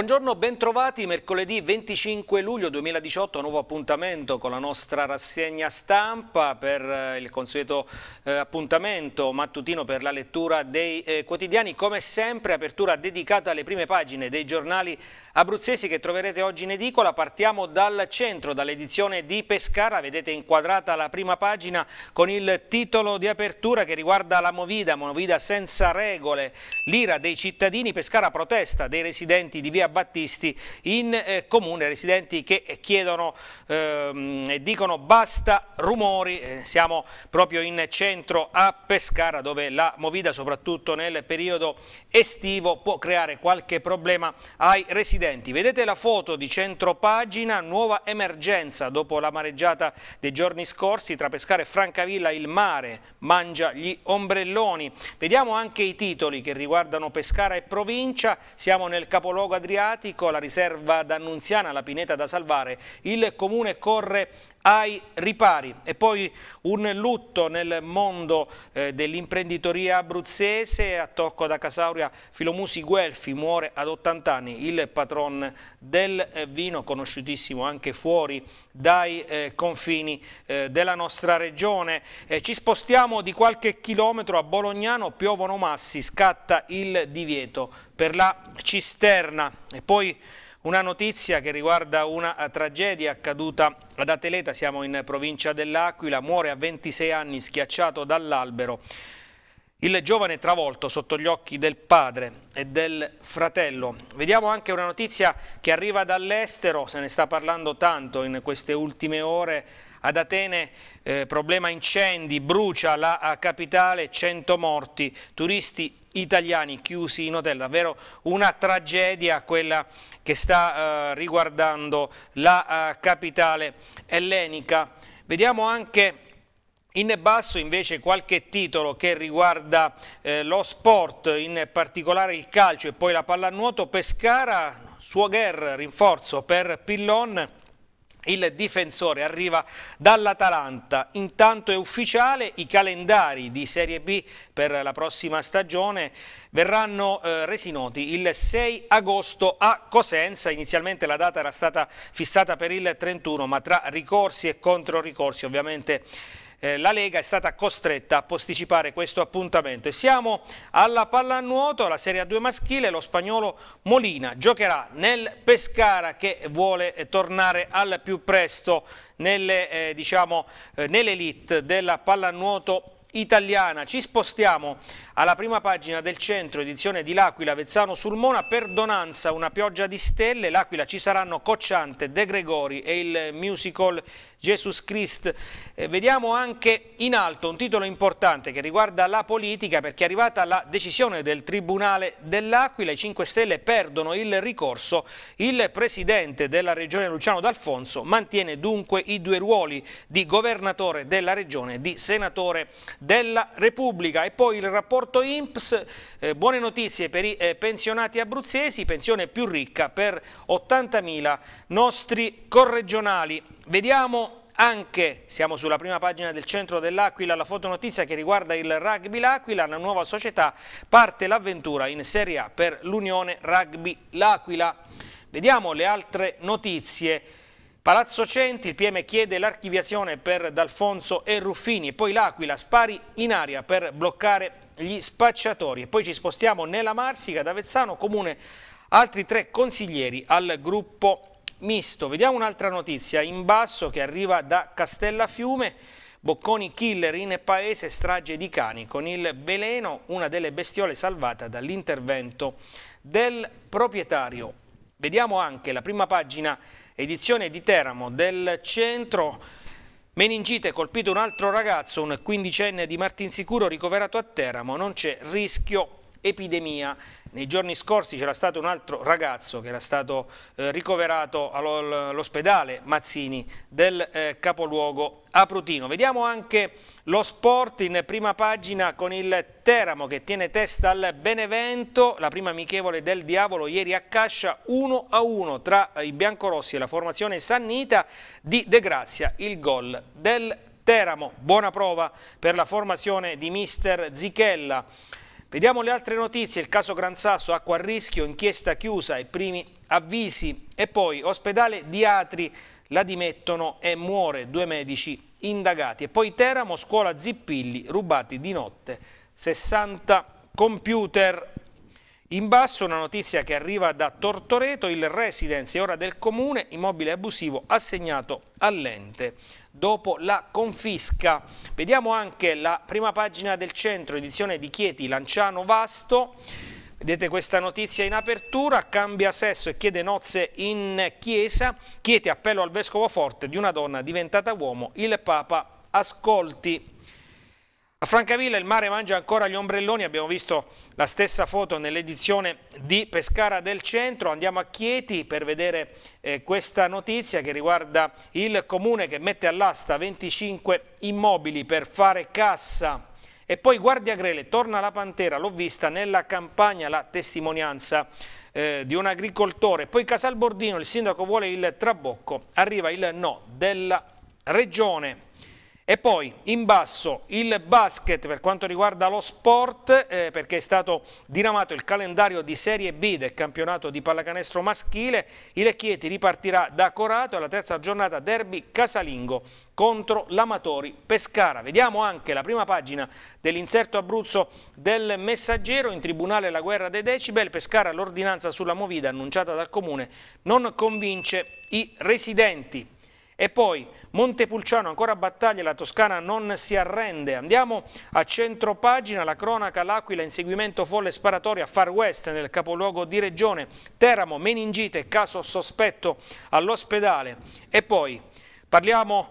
Buongiorno, bentrovati. Mercoledì 25 luglio 2018, nuovo appuntamento con la nostra rassegna stampa per eh, il consueto eh, appuntamento mattutino per la lettura dei eh, quotidiani. Come sempre, apertura dedicata alle prime pagine dei giornali abruzzesi che troverete oggi in edicola. Partiamo dal centro, dall'edizione di Pescara. Vedete inquadrata la prima pagina con il titolo di apertura che riguarda la Movida, Movida senza regole. L'ira dei cittadini, Pescara protesta dei residenti di via Battisti in eh, comune, residenti che eh, chiedono ehm, dicono basta rumori, eh, siamo proprio in centro a Pescara dove la Movida soprattutto nel periodo estivo può creare qualche problema ai residenti. Vedete la foto di centro pagina, nuova emergenza dopo la mareggiata dei giorni scorsi tra Pescara e Francavilla il mare mangia gli ombrelloni. Vediamo anche i titoli che riguardano Pescara e provincia, siamo nel capoluogo Adriano Adriatico, la riserva d'Annunziana, la pineta da salvare, il comune corre ai ripari. E poi un lutto nel mondo eh, dell'imprenditoria abruzzese, a Tocco da Casauria Filomusi Guelfi muore ad 80 anni, il patron del eh, vino, conosciutissimo anche fuori dai eh, confini eh, della nostra regione. Eh, ci spostiamo di qualche chilometro a Bolognano, piovono massi, scatta il divieto per la cisterna. E poi una notizia che riguarda una eh, tragedia accaduta ad Ateleta, siamo in provincia dell'Aquila, muore a 26 anni schiacciato dall'albero. Il giovane travolto sotto gli occhi del padre e del fratello. Vediamo anche una notizia che arriva dall'estero, se ne sta parlando tanto in queste ultime ore, ad Atene eh, problema incendi, brucia la eh, capitale, 100 morti, turisti italiani chiusi in hotel, davvero una tragedia quella che sta eh, riguardando la eh, capitale ellenica. Vediamo anche... In basso invece qualche titolo che riguarda eh, lo sport, in particolare il calcio e poi la pallanuoto, Pescara, Suogher, rinforzo per Pillon, il difensore arriva dall'Atalanta. Intanto è ufficiale, i calendari di Serie B per la prossima stagione verranno eh, resi noti il 6 agosto a Cosenza. Inizialmente la data era stata fissata per il 31, ma tra ricorsi e controricorsi ovviamente eh, la Lega è stata costretta a posticipare questo appuntamento. E siamo alla pallanuoto, la Serie A2 maschile, lo spagnolo Molina giocherà nel Pescara che vuole eh, tornare al più presto nell'elite eh, diciamo, eh, nell della pallanuoto italiana. Ci spostiamo alla prima pagina del centro, edizione di L'Aquila, Vezzano Sulmona, per Donanza, una pioggia di stelle, L'Aquila ci saranno Cocciante, De Gregori e il musical Jesus Christ. Eh, vediamo anche in alto un titolo importante che riguarda la politica perché è arrivata la decisione del Tribunale dell'Aquila, i 5 Stelle perdono il ricorso, il Presidente della Regione Luciano D'Alfonso mantiene dunque i due ruoli di governatore della Regione e di senatore della Repubblica. E poi il rapporto INPS, eh, buone notizie per i eh, pensionati abruzzesi, pensione più ricca per 80.000 nostri corregionali. Vediamo anche, siamo sulla prima pagina del centro dell'Aquila, la fotonotizia che riguarda il rugby L'Aquila, una nuova società, parte l'avventura in Serie A per l'Unione Rugby L'Aquila. Vediamo le altre notizie. Palazzo Centi, il PM chiede l'archiviazione per D'Alfonso e Ruffini, e poi l'Aquila, spari in aria per bloccare gli spacciatori. E Poi ci spostiamo nella Marsica, ad Avezzano, comune, altri tre consiglieri al gruppo misto. Vediamo un'altra notizia in basso che arriva da Castellafiume. Bocconi killer in paese, strage di cani con il veleno, una delle bestiole salvata dall'intervento del proprietario. Vediamo anche la prima pagina edizione di Teramo del centro Meningite colpito un altro ragazzo, un quindicenne di Martinsicuro ricoverato a Teramo, non c'è rischio epidemia. Nei giorni scorsi c'era stato un altro ragazzo che era stato eh, ricoverato all'ospedale Mazzini del eh, capoluogo Aprutino. Vediamo anche lo sport in prima pagina con il Teramo che tiene testa al Benevento, la prima amichevole del Diavolo ieri a Cascia 1-1 a tra i biancorossi e la formazione Sannita di De Grazia, il gol del Teramo. Buona prova per la formazione di mister Zichella. Vediamo le altre notizie, il caso Gran Sasso, acqua a rischio, inchiesta chiusa i primi avvisi e poi ospedale di Atri, la dimettono e muore due medici indagati e poi Teramo, scuola Zippilli, rubati di notte 60 computer. In basso una notizia che arriva da Tortoreto, il residence è ora del comune, immobile abusivo assegnato all'ente dopo la confisca. Vediamo anche la prima pagina del centro, edizione di Chieti, Lanciano Vasto. Vedete questa notizia in apertura, cambia sesso e chiede nozze in chiesa, Chieti appello al vescovo forte di una donna diventata uomo, il Papa ascolti. A Francavilla il mare mangia ancora gli ombrelloni, abbiamo visto la stessa foto nell'edizione di Pescara del Centro. Andiamo a Chieti per vedere eh, questa notizia che riguarda il comune che mette all'asta 25 immobili per fare cassa. E poi Guardia Grele, torna la pantera, l'ho vista nella campagna, la testimonianza eh, di un agricoltore. Poi Casalbordino, il sindaco vuole il trabocco, arriva il no della regione. E poi in basso il basket per quanto riguarda lo sport, eh, perché è stato diramato il calendario di Serie B del campionato di pallacanestro maschile. I Lecchietti ripartirà da Corato alla terza giornata derby casalingo contro l'Amatori Pescara. Vediamo anche la prima pagina dell'inserto Abruzzo del Messaggero. In tribunale la guerra dei decibel. Pescara l'ordinanza sulla movida annunciata dal comune non convince i residenti. E poi Montepulciano, ancora battaglia, la Toscana non si arrende. Andiamo a centro pagina, la cronaca, l'Aquila, inseguimento folle sparatoria, far west nel capoluogo di regione, Teramo, meningite, caso sospetto all'ospedale. E poi parliamo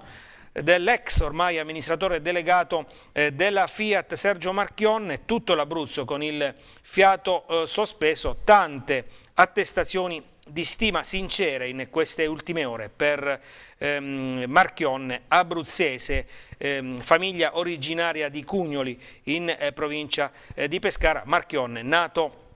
dell'ex ormai amministratore delegato eh, della Fiat Sergio Marchionne, tutto l'Abruzzo con il fiato eh, sospeso, tante attestazioni di stima sincera in queste ultime ore per ehm, Marchionne, abruzzese, ehm, famiglia originaria di Cugnoli in eh, provincia eh, di Pescara, Marchionne, nato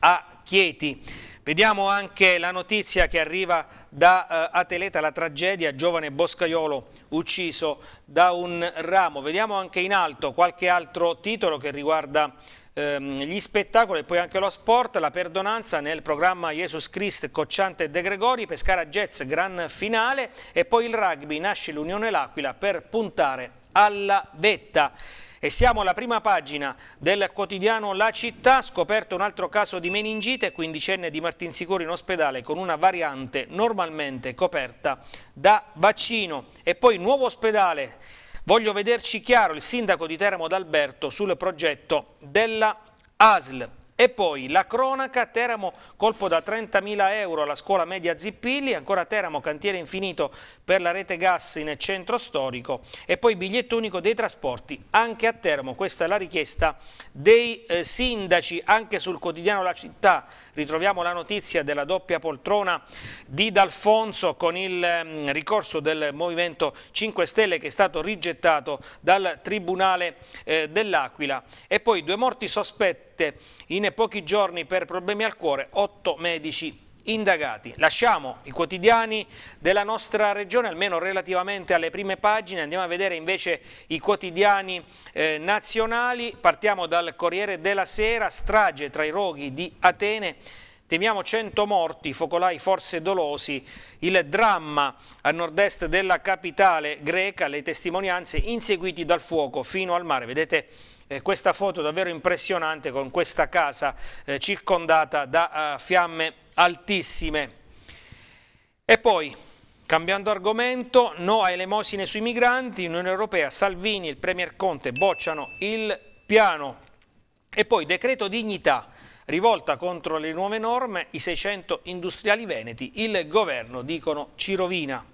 a Chieti. Vediamo anche la notizia che arriva da eh, Ateleta, la tragedia, giovane boscaiolo ucciso da un ramo. Vediamo anche in alto qualche altro titolo che riguarda ehm, gli spettacoli e poi anche lo sport, la perdonanza nel programma Jesus Christ, Cocciante De Gregori, Pescara Jazz, gran finale e poi il rugby, nasce l'Unione L'Aquila per puntare alla vetta. E siamo alla prima pagina del quotidiano La Città, scoperto un altro caso di meningite, quindicenne di Martin in ospedale con una variante normalmente coperta da vaccino. E poi nuovo ospedale Voglio vederci chiaro il sindaco di Teramo d'Alberto sul progetto della ASL. E poi la cronaca, Teramo colpo da 30.000 euro alla scuola media Zippilli, ancora Teramo cantiere infinito per la rete gas in centro storico e poi biglietto unico dei trasporti anche a Teramo, questa è la richiesta dei eh, sindaci, anche sul quotidiano La Città ritroviamo la notizia della doppia poltrona di D'Alfonso con il eh, ricorso del Movimento 5 Stelle che è stato rigettato dal Tribunale eh, dell'Aquila e poi due morti sospetti morte in pochi giorni per problemi al cuore, 8 medici indagati. Lasciamo i quotidiani della nostra regione, almeno relativamente alle prime pagine, andiamo a vedere invece i quotidiani eh, nazionali. Partiamo dal Corriere della Sera, strage tra i roghi di Atene. Temiamo 100 morti, focolai forse dolosi, il dramma a nord-est della capitale greca, le testimonianze inseguiti dal fuoco fino al mare. Vedete eh, questa foto davvero impressionante con questa casa eh, circondata da uh, fiamme altissime. E poi, cambiando argomento, no a elemosine sui migranti, in Unione Europea Salvini e il Premier Conte bocciano il piano. E poi decreto dignità, rivolta contro le nuove norme, i 600 industriali veneti, il governo, dicono, ci rovina.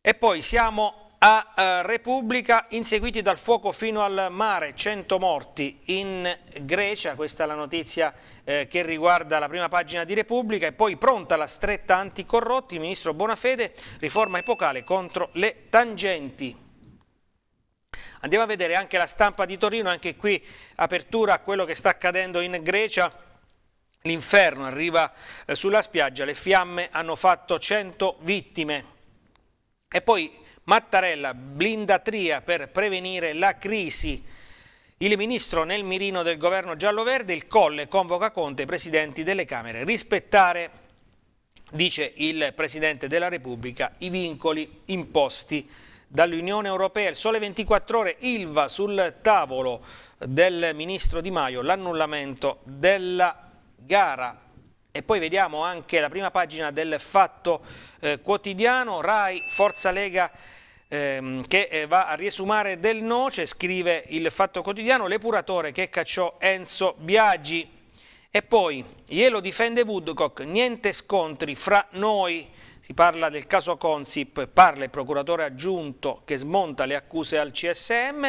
E poi siamo a eh, Repubblica, inseguiti dal fuoco fino al mare, 100 morti in Grecia, questa è la notizia eh, che riguarda la prima pagina di Repubblica e poi pronta la stretta anticorrotti, ministro Bonafede, riforma epocale contro le tangenti. Andiamo a vedere anche la stampa di Torino, anche qui apertura a quello che sta accadendo in Grecia. L'inferno arriva eh, sulla spiaggia, le fiamme hanno fatto 100 vittime. E poi Mattarella, blindatria per prevenire la crisi. Il ministro nel mirino del governo giallo-verde, il Colle convoca Conte i presidenti delle Camere. Rispettare, dice il Presidente della Repubblica, i vincoli imposti dall'Unione Europea. Il sole 24 ore Ilva sul tavolo del ministro Di Maio, l'annullamento della gara. E poi vediamo anche la prima pagina del Fatto eh, Quotidiano, RAI, Forza Lega ehm, che eh, va a riesumare del noce, scrive il Fatto Quotidiano, l'epuratore che cacciò Enzo Biagi. E poi, Ielo difende Woodcock, niente scontri fra noi, si parla del caso Consip, parla il procuratore aggiunto che smonta le accuse al CSM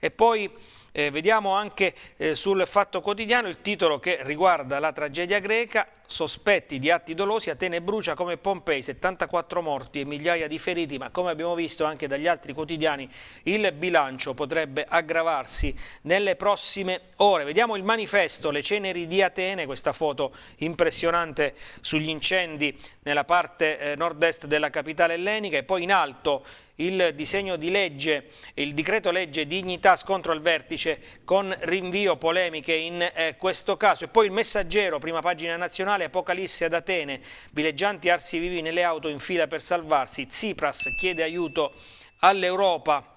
e poi eh, vediamo anche eh, sul Fatto Quotidiano il titolo che riguarda la tragedia greca, sospetti di atti dolosi, Atene brucia come Pompei, 74 morti e migliaia di feriti, ma come abbiamo visto anche dagli altri quotidiani il bilancio potrebbe aggravarsi nelle prossime ore. Vediamo il manifesto, le ceneri di Atene, questa foto impressionante sugli incendi nella parte eh, nord-est della capitale ellenica e poi in alto il disegno di legge, il decreto legge dignità scontro al vertice con rinvio polemiche in eh, questo caso. E poi il messaggero, prima pagina nazionale, Apocalisse ad Atene, villeggianti arsi vivi nelle auto in fila per salvarsi, Tsipras chiede aiuto all'Europa.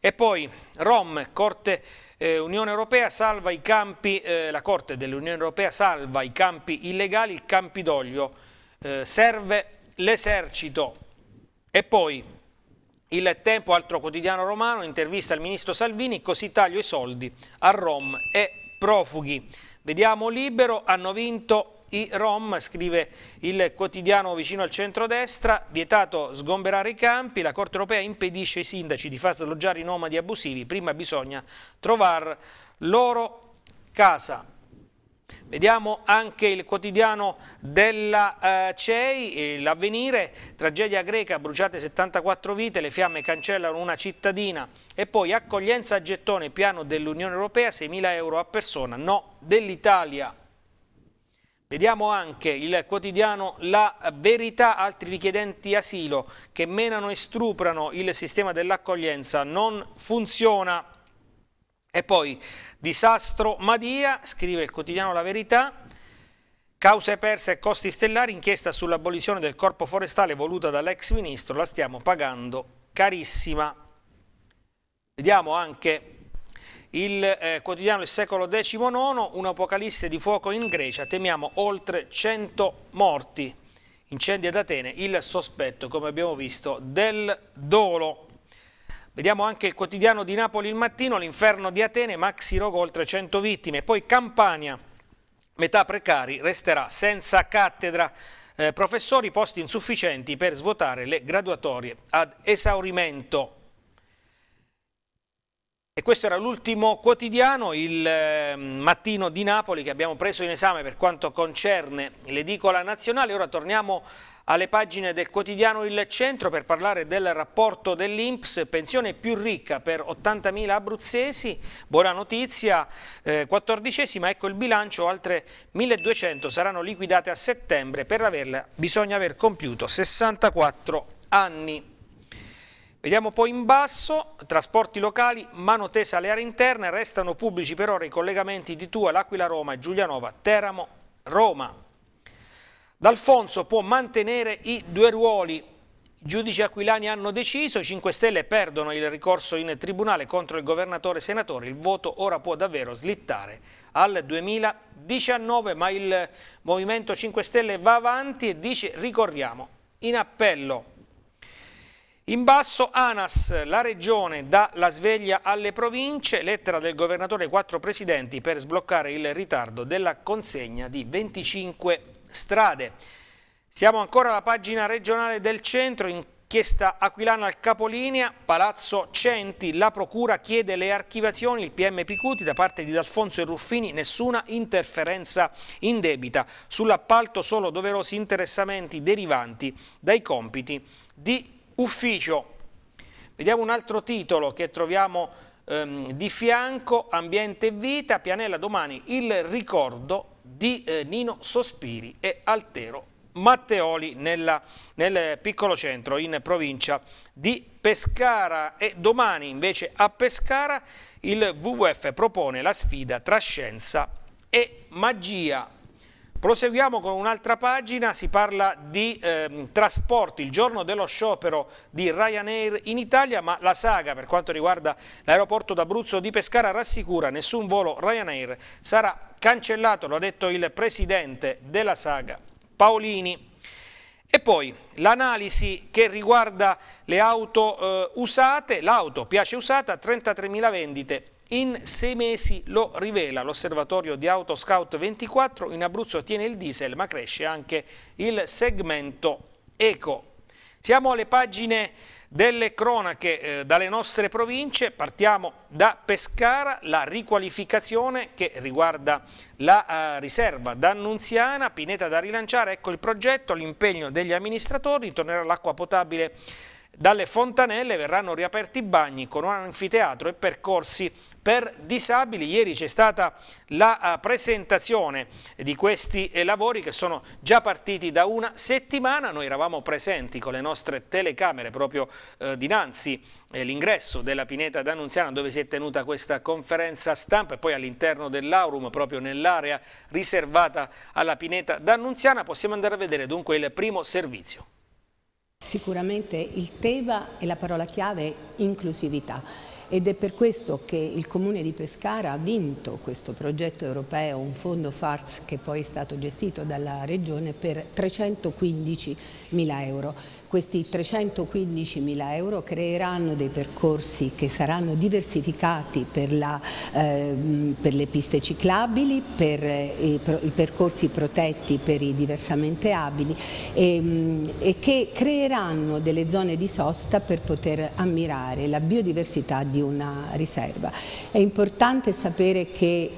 E poi Rom, Corte eh, Unione Europea salva i campi, eh, la Corte dell'Unione Europea salva i campi illegali, il Campidoglio, eh, serve l'esercito. E poi il Tempo, altro quotidiano romano, intervista il ministro Salvini, così taglio i soldi a Rom e profughi. Vediamo libero, hanno vinto i Rom, scrive il quotidiano vicino al centrodestra, vietato sgomberare i campi, la Corte Europea impedisce ai sindaci di far sloggiare i nomadi abusivi, prima bisogna trovare loro casa. Vediamo anche il quotidiano della eh, CEI, eh, l'avvenire, tragedia greca, bruciate 74 vite, le fiamme cancellano una cittadina e poi accoglienza a gettone, piano dell'Unione Europea, 6.000 euro a persona, no dell'Italia. Vediamo anche il quotidiano La Verità, altri richiedenti asilo che menano e stuprano il sistema dell'accoglienza, non funziona. E poi disastro Madia, scrive il quotidiano La Verità, cause perse e costi stellari, inchiesta sull'abolizione del corpo forestale voluta dall'ex ministro, la stiamo pagando carissima. Vediamo anche il eh, quotidiano Il Secolo XIX, un'apocalisse di fuoco in Grecia, temiamo oltre 100 morti, incendi ad Atene, il sospetto, come abbiamo visto, del dolo. Vediamo anche il quotidiano di Napoli il mattino, l'inferno di Atene, maxi Maxiro oltre 100 vittime, poi Campania, metà precari, resterà senza cattedra. Eh, professori posti insufficienti per svuotare le graduatorie ad esaurimento. E questo era l'ultimo quotidiano, il ehm, mattino di Napoli che abbiamo preso in esame per quanto concerne l'edicola nazionale. Ora torniamo alle pagine del quotidiano Il Centro per parlare del rapporto dell'Inps, pensione più ricca per 80.000 abruzzesi, buona notizia, eh, 14esima, ecco il bilancio, altre 1.200 saranno liquidate a settembre, per averla bisogna aver compiuto 64 anni. Vediamo poi in basso, trasporti locali, mano tesa alle aree interne, restano pubblici per ora i collegamenti di Tua, L'Aquila Roma e Giulianova, Teramo, Roma. D'Alfonso può mantenere i due ruoli. I giudici aquilani hanno deciso, i 5 Stelle perdono il ricorso in tribunale contro il governatore senatore, il voto ora può davvero slittare al 2019, ma il Movimento 5 Stelle va avanti e dice ricorriamo in appello. In basso ANAS, la regione dà la sveglia alle province, lettera del governatore e quattro presidenti per sbloccare il ritardo della consegna di 25 strade. Siamo ancora alla pagina regionale del centro, inchiesta aquilana al capolinea, Palazzo Centi, la procura chiede le archiviazioni, il PM Picuti da parte di D'Alfonso e Ruffini, nessuna interferenza indebita, sull'appalto solo doverosi interessamenti derivanti dai compiti di Ufficio. Vediamo un altro titolo che troviamo ehm, di fianco, Ambiente e Vita, Pianella domani, il ricordo di eh, Nino Sospiri e Altero Matteoli nella, nel piccolo centro in provincia di Pescara e domani invece a Pescara il WWF propone la sfida tra scienza e magia Proseguiamo con un'altra pagina, si parla di eh, trasporti, il giorno dello sciopero di Ryanair in Italia, ma la saga per quanto riguarda l'aeroporto d'Abruzzo di Pescara rassicura nessun volo Ryanair sarà cancellato, lo ha detto il presidente della saga Paolini. E poi l'analisi che riguarda le auto eh, usate, l'auto piace usata, 33.000 vendite in sei mesi lo rivela l'osservatorio di Autoscout 24, in Abruzzo tiene il diesel ma cresce anche il segmento eco. Siamo alle pagine delle cronache eh, dalle nostre province, partiamo da Pescara, la riqualificazione che riguarda la eh, riserva d'Annunziana, Pineta da rilanciare, ecco il progetto, l'impegno degli amministratori, tornerà l'acqua potabile dalle fontanelle verranno riaperti i bagni con un anfiteatro e percorsi per disabili. Ieri c'è stata la eh, presentazione di questi eh, lavori che sono già partiti da una settimana. Noi eravamo presenti con le nostre telecamere proprio eh, dinanzi eh, l'ingresso della Pineta d'Annunziana dove si è tenuta questa conferenza stampa e poi all'interno dell'Aurum, proprio nell'area riservata alla Pineta d'Annunziana, possiamo andare a vedere dunque il primo servizio. Sicuramente il tema e la parola chiave è inclusività ed è per questo che il Comune di Pescara ha vinto questo progetto europeo, un fondo FARS che poi è stato gestito dalla Regione per 315 mila euro. Questi 315 mila euro creeranno dei percorsi che saranno diversificati per, la, eh, per le piste ciclabili, per eh, i, i, percorsi protetti per i diversamente abili e, ehm, e che creeranno delle zone di sosta per poter ammirare la biodiversità di una riserva. È importante sapere che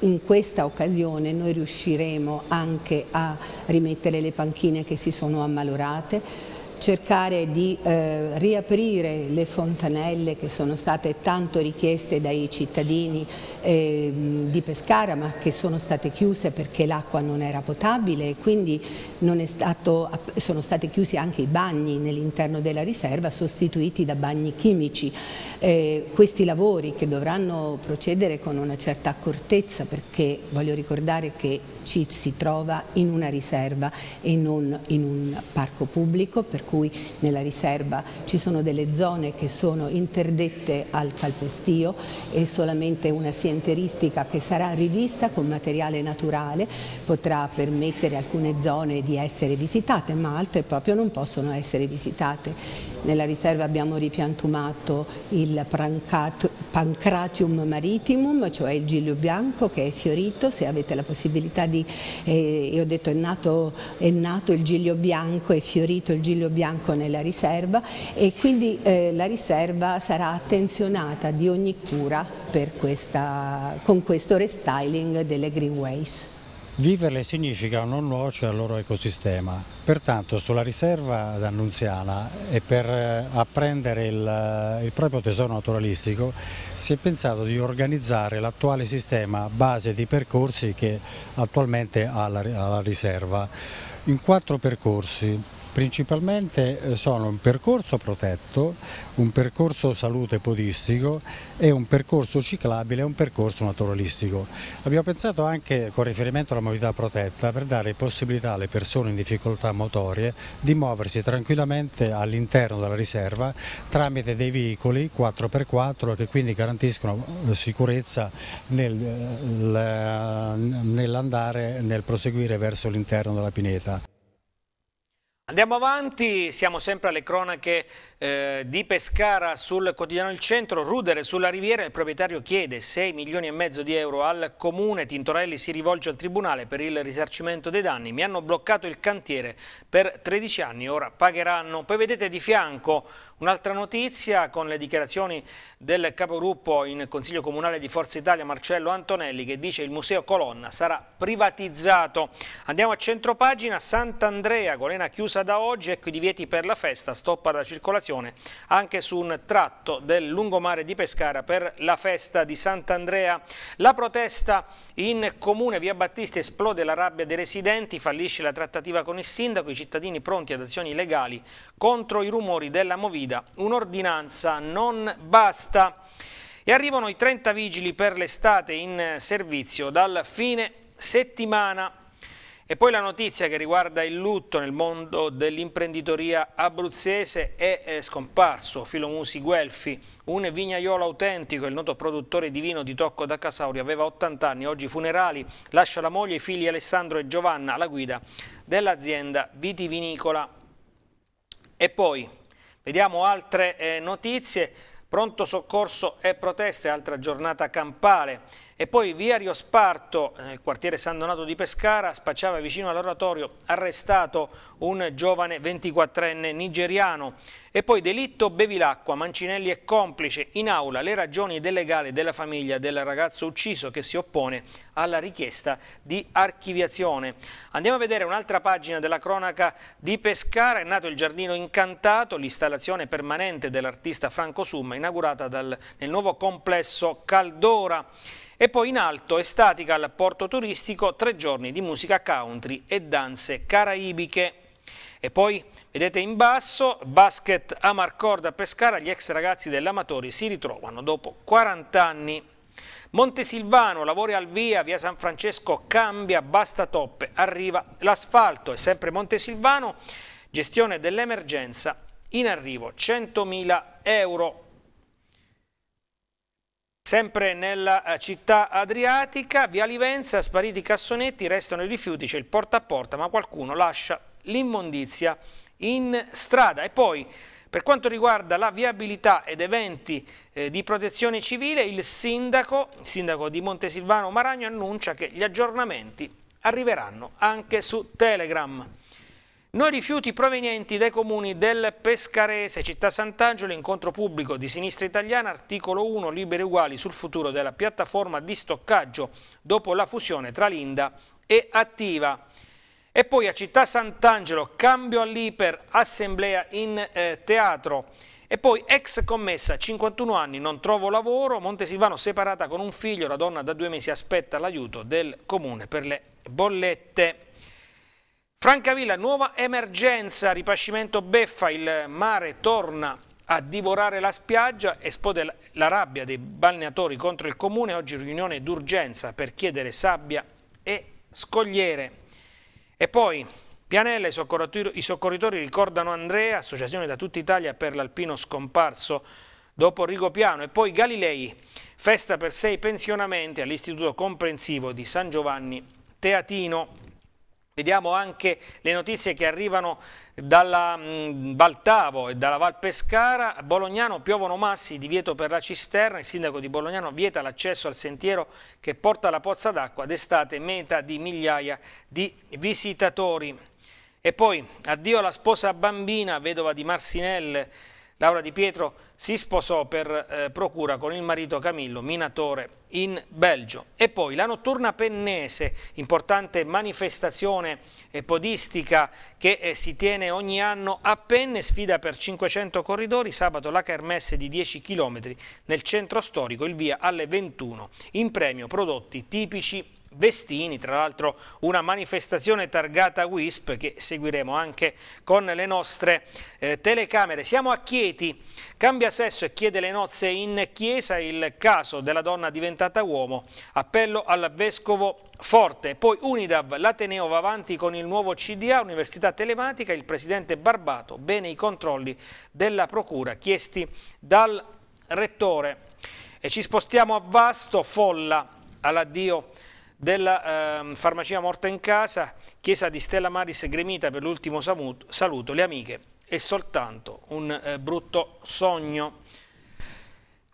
in questa occasione noi riusciremo anche a rimettere le panchine che si sono ammalorate, cercare di eh, riaprire le fontanelle che sono state tanto richieste dai cittadini eh, di Pescara ma che sono state chiuse perché l'acqua non era potabile e quindi stato, sono stati chiusi anche i bagni nell'interno della riserva sostituiti da bagni chimici. Eh, questi lavori che dovranno procedere con una certa accortezza perché voglio ricordare che ci si trova in una riserva e non in un parco pubblico per cui nella riserva ci sono delle zone che sono interdette al calpestio e solamente una siena interistica che sarà rivista con materiale naturale, potrà permettere alcune zone di essere visitate ma altre proprio non possono essere visitate nella riserva abbiamo ripiantumato il pancratium maritimum, cioè il giglio bianco che è fiorito, se avete la possibilità di, eh, io ho detto è nato, è nato, il giglio bianco, è fiorito il giglio bianco nella riserva e quindi eh, la riserva sarà attenzionata di ogni cura questa, con questo restyling delle greenways. Viverle significa non nuocere al loro ecosistema, pertanto sulla riserva d'Annunziana e per eh, apprendere il, eh, il, proprio tesoro naturalistico si è pensato di organizzare l'attuale sistema base di percorsi che attualmente ha la, ha la riserva in quattro percorsi Principalmente eh, sono un percorso protetto, un percorso salute podistico e un percorso ciclabile e un percorso naturalistico. Abbiamo pensato anche con riferimento alla mobilità protetta per dare possibilità alle persone in difficoltà motorie di muoversi tranquillamente all'interno della riserva tramite dei veicoli 4x4 che quindi garantiscono eh, sicurezza nel, eh, nell'andare, nel proseguire verso l'interno della pineta. Andiamo avanti, siamo sempre alle cronache eh, di Pescara sul quotidiano Il Centro, Rudere sulla Riviera, il proprietario chiede 6 milioni e mezzo di euro al comune, Tintorelli si rivolge al tribunale per il risarcimento dei danni, mi hanno bloccato il cantiere per 13 anni, ora pagheranno. Poi vedete di fianco un'altra notizia con le dichiarazioni del capogruppo in Consiglio Comunale di Forza Italia Marcello Antonelli che dice il Museo Colonna sarà privatizzato. Andiamo a centropagina, Sant'Andrea, Golena chiusa da oggi, ecco i divieti per la festa, stoppa la circolazione l'occupazione anche su un tratto del lungomare di Pescara per la festa di Sant'Andrea. La protesta in comune via Battisti esplode la rabbia dei residenti, fallisce la trattativa con il sindaco, i cittadini pronti ad azioni legali contro i rumori della Movida. Un'ordinanza non basta. E arrivano i 30 vigili per l'estate in servizio dal fine settimana. E poi la notizia che riguarda il lutto nel mondo dell'imprenditoria abruzzese è, scomparso Filomusi Guelfi, un vignaiolo autentico, il noto produttore di vino di Tocco da Casauri, aveva 80 anni, oggi funerali, lascia la moglie, e i figli Alessandro e Giovanna alla guida dell'azienda vitivinicola. E poi vediamo altre eh, notizie, pronto soccorso e proteste, altra giornata campale. E poi Viario Sparto, nel eh, quartiere San Donato di Pescara, spacciava vicino all'oratorio, arrestato un giovane 24enne nigeriano. E poi delitto Bevilacqua, Mancinelli è complice, in aula le ragioni del legale della famiglia del ragazzo ucciso che si oppone alla richiesta di archiviazione. Andiamo a vedere un'altra pagina della cronaca di Pescara, è nato il Giardino Incantato, l'installazione permanente dell'artista Franco Summa, inaugurata dal, nel nuovo complesso Caldora. E poi in alto, estatica al porto turistico, tre giorni di musica country e danze caraibiche. E poi, vedete in basso, basket a Marcorda a Pescara, gli ex ragazzi dell'Amatori si ritrovano dopo 40 anni. Montesilvano, lavori al via, via San Francesco cambia, basta toppe, arriva l'asfalto e sempre Montesilvano, gestione dell'emergenza, in arrivo 100.000 euro Sempre nella eh, città adriatica, via Livenza, spariti i cassonetti, restano i rifiuti, c'è il porta a porta, ma qualcuno lascia l'immondizia in strada. E poi, per quanto riguarda la viabilità ed eventi eh, di protezione civile, il sindaco, il sindaco di Montesilvano Maragno annuncia che gli aggiornamenti arriveranno anche su Telegram. Noi rifiuti provenienti dai comuni del Pescarese, Città Sant'Angelo, incontro pubblico di sinistra italiana, articolo 1, liberi uguali sul futuro della piattaforma di stoccaggio dopo la fusione tra Linda e Attiva. E poi a Città Sant'Angelo, cambio all'Iper, assemblea in eh, teatro. E poi ex commessa, 51 anni, non trovo lavoro, Montesilvano separata con un figlio, la donna da due mesi aspetta l'aiuto del comune per le bollette. Francavilla, nuova emergenza, ripascimento beffa, il mare torna a divorare la spiaggia, esplode la rabbia dei balneatori contro il comune, oggi riunione d'urgenza per chiedere sabbia e scogliere. E poi Pianella, i soccorritori, i soccorritori ricordano Andrea, associazione da tutta Italia per l'alpino scomparso dopo Rigopiano e poi Galilei, festa per sei pensionamenti all'Istituto Comprensivo di San Giovanni Teatino. Vediamo anche le notizie che arrivano dalla Baltavo mm, e dalla Val Pescara. A Bolognano piovono massi, divieto per la cisterna. Il sindaco di Bolognano vieta l'accesso al sentiero che porta alla pozza d'acqua d'estate, meta di migliaia di visitatori. E poi addio alla sposa bambina, vedova di Marsinelle, Laura Di Pietro si sposò per eh, procura con il marito Camillo, minatore in Belgio. E poi la notturna pennese, importante manifestazione podistica che eh, si tiene ogni anno a Penne, sfida per 500 corridori, sabato la kermesse di 10 km nel centro storico, il via alle 21, in premio prodotti tipici Vestini, tra l'altro una manifestazione targata WISP che seguiremo anche con le nostre eh, telecamere. Siamo a Chieti, cambia sesso e chiede le nozze in chiesa, il caso della donna diventata uomo, appello al Vescovo Forte. Poi Unidav, l'Ateneo va avanti con il nuovo CDA, Università Telematica, il Presidente Barbato, bene i controlli della Procura chiesti dal Rettore. E ci spostiamo a Vasto, Folla, all'addio della eh, farmacia morta in casa, chiesa di Stella Maris gremita per l'ultimo saluto, le amiche, è soltanto un eh, brutto sogno.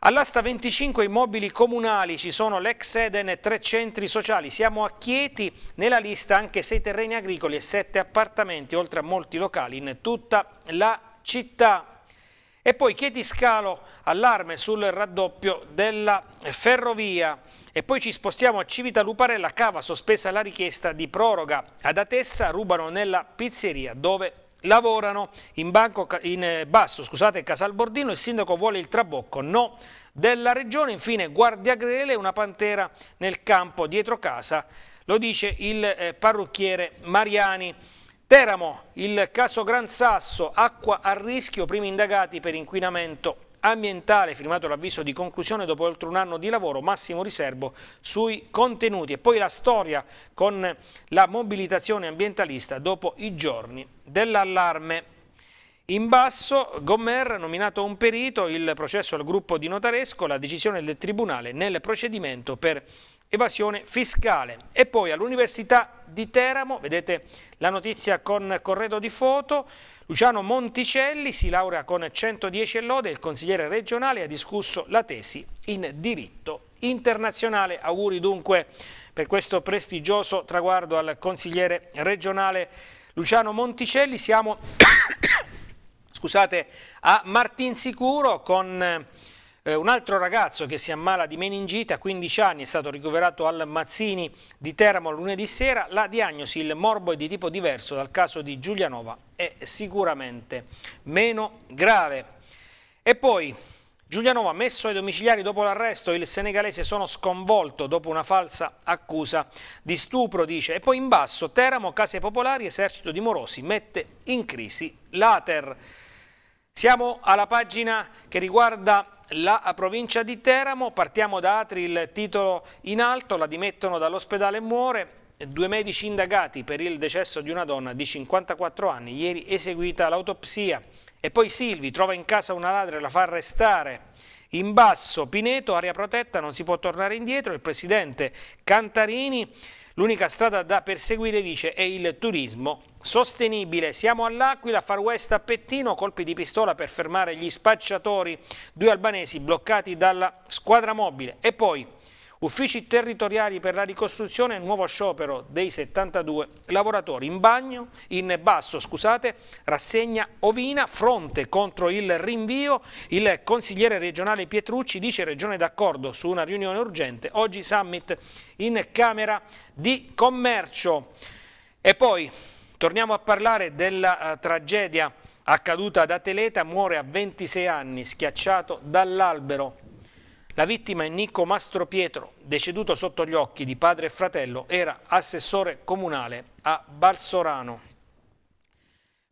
All'asta 25 immobili comunali ci sono l'ex Eden e tre centri sociali. Siamo a Chieti, nella lista anche sei terreni agricoli e sette appartamenti, oltre a molti locali in tutta la città. E poi chiedi scalo allarme sul raddoppio della ferrovia. E poi ci spostiamo a Civitaluparella, Cava sospesa la richiesta di proroga. Ad Atessa rubano nella pizzeria dove lavorano. In, banco, in eh, basso scusate, Casalbordino il sindaco vuole il trabocco, no della regione. Infine Guardia Grele, una pantera nel campo dietro casa, lo dice il eh, parrucchiere Mariani. Teramo, il caso Gran Sasso, acqua a rischio, primi indagati per inquinamento ambientale, firmato l'avviso di conclusione dopo oltre un anno di lavoro, massimo riservo sui contenuti e poi la storia con la mobilitazione ambientalista dopo i giorni dell'allarme. In basso, Gommer, nominato un perito, il processo al gruppo di notaresco, la decisione del Tribunale nel procedimento per evasione fiscale. E poi all'Università di Teramo, vedete la notizia con corredo di foto, Luciano Monticelli si laurea con 110 lode, il consigliere regionale ha discusso la tesi in diritto internazionale. Auguri dunque per questo prestigioso traguardo al consigliere regionale Luciano Monticelli. Siamo scusate, a Martinsicuro con eh, un altro ragazzo che si ammala di meningite a 15 anni è stato ricoverato al Mazzini di Teramo lunedì sera. La diagnosi, il morbo è di tipo diverso dal caso di Giulianova, è sicuramente meno grave. E poi Giulianova messo ai domiciliari dopo l'arresto, il senegalese sono sconvolto dopo una falsa accusa di stupro, dice. E poi in basso Teramo, case popolari, esercito di morosi, mette in crisi l'Ater. Siamo alla pagina che riguarda la provincia di Teramo, partiamo da Atri, il titolo in alto, la dimettono dall'ospedale e Muore, due medici indagati per il decesso di una donna di 54 anni, ieri eseguita l'autopsia. E poi Silvi trova in casa una ladra e la fa arrestare. In basso Pineto, aria protetta, non si può tornare indietro, il presidente Cantarini L'unica strada da perseguire, dice, è il turismo sostenibile. Siamo all'Aquila, far west a Pettino, colpi di pistola per fermare gli spacciatori, due albanesi bloccati dalla squadra mobile. E poi Uffici territoriali per la ricostruzione, nuovo sciopero dei 72 lavoratori. In, bagno, in basso, scusate, rassegna Ovina, fronte contro il rinvio. Il consigliere regionale Pietrucci dice regione d'accordo su una riunione urgente. Oggi summit in Camera di Commercio. E poi torniamo a parlare della uh, tragedia accaduta ad Ateleta, muore a 26 anni, schiacciato dall'albero la vittima è Nico Pietro, deceduto sotto gli occhi di padre e fratello, era assessore comunale a Balsorano.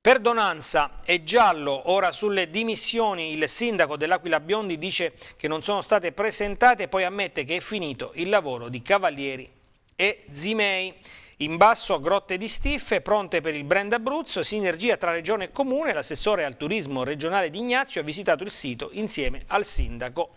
Perdonanza e giallo, ora sulle dimissioni il sindaco dell'Aquila Biondi dice che non sono state presentate e poi ammette che è finito il lavoro di Cavalieri e Zimei. In basso grotte di stiffe, pronte per il brand Abruzzo, sinergia tra regione e comune, l'assessore al turismo regionale di Ignazio ha visitato il sito insieme al sindaco.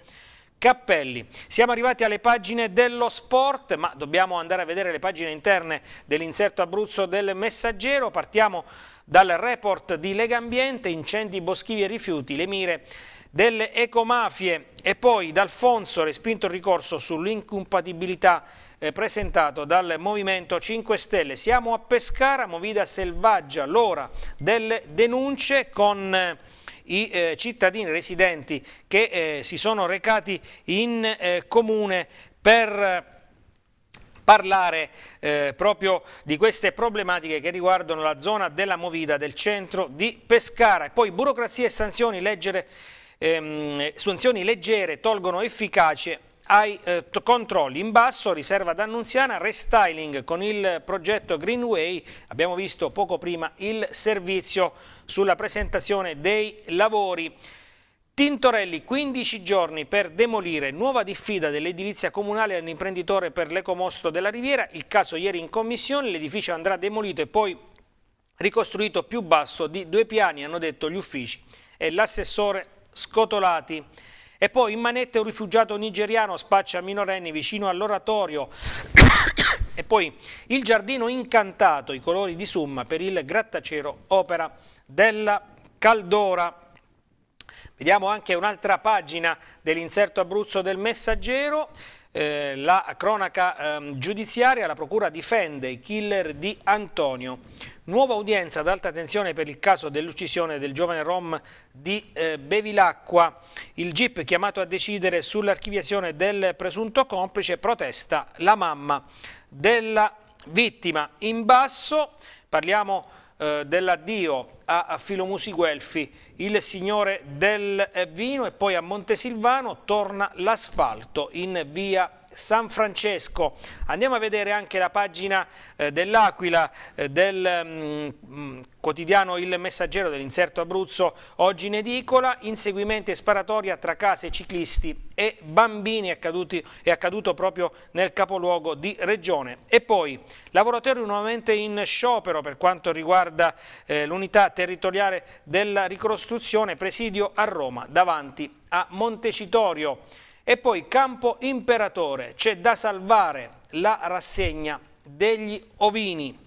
Cappelli. Siamo arrivati alle pagine dello sport, ma dobbiamo andare a vedere le pagine interne dell'inserto Abruzzo del Messaggero. Partiamo dal report di Lega Ambiente, incendi boschivi e rifiuti, le mire delle ecomafie e poi D'Alfonso respinto il ricorso sull'incompatibilità eh, presentato dal Movimento 5 Stelle. Siamo a Pescara, movida selvaggia, l'ora delle denunce con... Eh, i eh, cittadini residenti che eh, si sono recati in eh, comune per eh, parlare eh, proprio di queste problematiche che riguardano la zona della Movida del centro di Pescara. E poi burocrazia e sanzioni, leggere, ehm, sanzioni leggere tolgono efficace ai eh, controlli in basso, riserva d'Annunziana, restyling con il progetto Greenway, abbiamo visto poco prima il servizio sulla presentazione dei lavori. Tintorelli, 15 giorni per demolire, nuova diffida dell'edilizia comunale all'imprenditore per l'ecomostro della Riviera, il caso ieri in commissione, l'edificio andrà demolito e poi ricostruito più basso di due piani, hanno detto gli uffici e l'assessore Scotolati. E poi in manette un rifugiato nigeriano spaccia minorenni vicino all'oratorio e poi il giardino incantato, i colori di Summa per il grattacielo opera della Caldora. Vediamo anche un'altra pagina dell'inserto Abruzzo del Messaggero. Eh, la cronaca eh, giudiziaria, la procura difende i killer di Antonio. Nuova udienza ad alta tensione per il caso dell'uccisione del giovane rom di eh, Bevilacqua. Il GIP chiamato a decidere sull'archiviazione del presunto complice protesta la mamma della vittima. In basso parliamo di... Eh, dell'addio a Filomusi Guelfi il signore del eh, vino e poi a Montesilvano torna l'asfalto in via San Francesco. Andiamo a vedere anche la pagina eh, dell'Aquila eh, del mh, mm, mm, quotidiano Il Messaggero dell'inserto Abruzzo, oggi in edicola, inseguimento e sparatoria tra case, ciclisti e bambini accaduti, è accaduto proprio nel capoluogo di Regione. E poi lavoratori nuovamente in sciopero per quanto riguarda eh, l'unità territoriale della ricostruzione, presidio a Roma davanti a Montecitorio. E poi Campo Imperatore, c'è da salvare la rassegna degli ovini.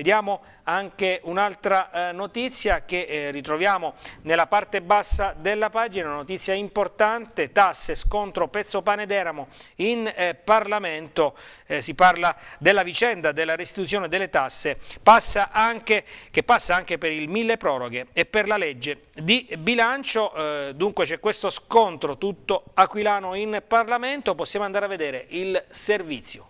Vediamo anche un'altra eh, notizia che eh, ritroviamo nella parte bassa della pagina, una notizia importante, tasse, scontro, pezzo pane d'eramo in eh, Parlamento, eh, si parla della vicenda della restituzione delle tasse, passa anche, che passa anche per il mille proroghe e per la legge di bilancio, eh, dunque c'è questo scontro tutto aquilano in Parlamento, possiamo andare a vedere il servizio.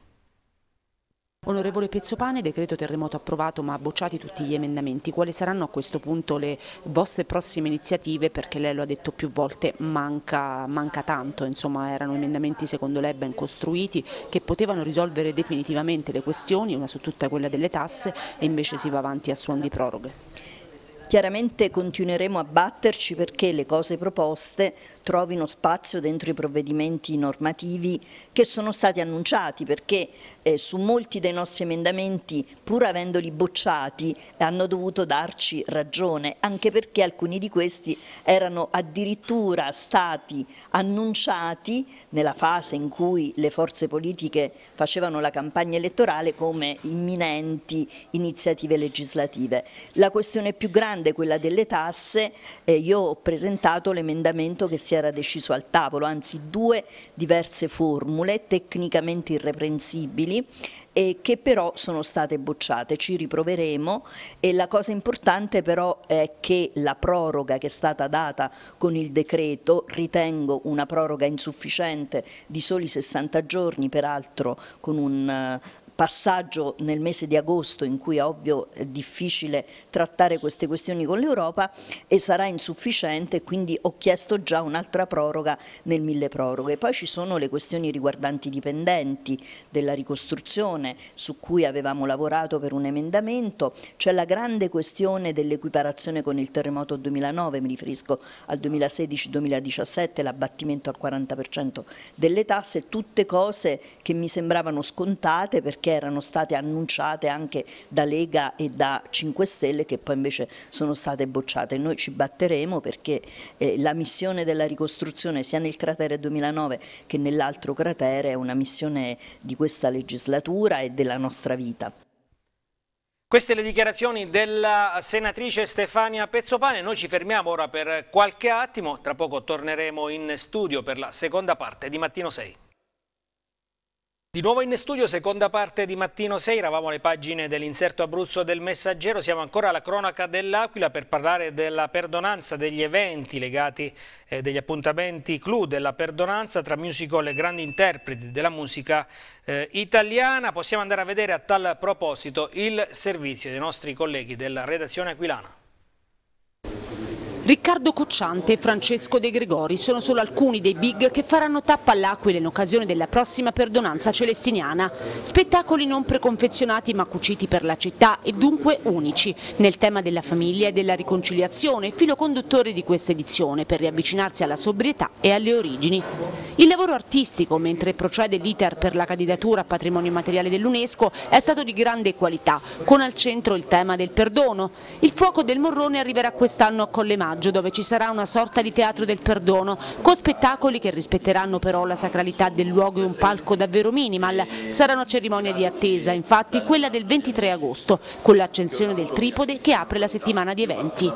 Onorevole Pezzopane, decreto terremoto approvato ma bocciati tutti gli emendamenti, quali saranno a questo punto le vostre prossime iniziative? Perché lei lo ha detto più volte, manca, manca tanto, insomma erano emendamenti secondo lei ben costruiti che potevano risolvere definitivamente le questioni, una su tutta quella delle tasse e invece si va avanti a suon di proroghe. Chiaramente continueremo a batterci perché le cose proposte trovino spazio dentro i provvedimenti normativi che sono stati annunciati, perché eh, su molti dei nostri emendamenti, pur avendoli bocciati, hanno dovuto darci ragione, anche perché alcuni di questi erano addirittura stati annunciati nella fase in cui le forze politiche facevano la campagna elettorale come imminenti iniziative legislative. La questione più grande grande quella delle tasse, eh, io ho presentato l'emendamento che si era deciso al tavolo, anzi due diverse formule tecnicamente irreprensibili eh, che però sono state bocciate, ci riproveremo e la cosa importante però è che la proroga che è stata data con il decreto, ritengo una proroga insufficiente di soli 60 giorni, peraltro con un passaggio nel mese di agosto in cui è ovvio è difficile trattare queste questioni con l'Europa e sarà insufficiente quindi ho chiesto già un'altra proroga nel mille proroghe. Poi ci sono le questioni riguardanti i dipendenti della ricostruzione su cui avevamo lavorato per un emendamento, c'è la grande questione dell'equiparazione con il terremoto 2009, mi riferisco al 2016-2017, l'abbattimento al 40% delle tasse, tutte cose che mi sembravano scontate perché che erano state annunciate anche da Lega e da 5 Stelle che poi invece sono state bocciate. Noi ci batteremo perché eh, la missione della ricostruzione sia nel cratere 2009 che nell'altro cratere è una missione di questa legislatura e della nostra vita. Queste le dichiarazioni della senatrice Stefania Pezzopane, noi ci fermiamo ora per qualche attimo, tra poco torneremo in studio per la seconda parte di Mattino 6. Di nuovo in studio, seconda parte di Mattino 6, eravamo alle pagine dell'inserto Abruzzo del Messaggero, siamo ancora alla cronaca dell'Aquila per parlare della perdonanza degli eventi legati, eh, degli appuntamenti clou della perdonanza tra musical e grandi interpreti della musica eh, italiana. Possiamo andare a vedere a tal proposito il servizio dei nostri colleghi della redazione aquilana. Riccardo Cocciante e Francesco De Gregori sono solo alcuni dei big che faranno tappa all'Aquila in occasione della prossima perdonanza celestiniana. Spettacoli non preconfezionati ma cuciti per la città e dunque unici nel tema della famiglia e della riconciliazione, filo conduttore di questa edizione per riavvicinarsi alla sobrietà e alle origini. Il lavoro artistico, mentre procede l'iter per la candidatura a patrimonio materiale dell'UNESCO, è stato di grande qualità, con al centro il tema del perdono. Il fuoco del Morrone arriverà quest'anno a Colle Maggio, dove ci sarà una sorta di teatro del perdono, con spettacoli che rispetteranno però la sacralità del luogo e un palco davvero minimal. Sarà una cerimonia di attesa, infatti quella del 23 agosto, con l'accensione del tripode che apre la settimana di eventi.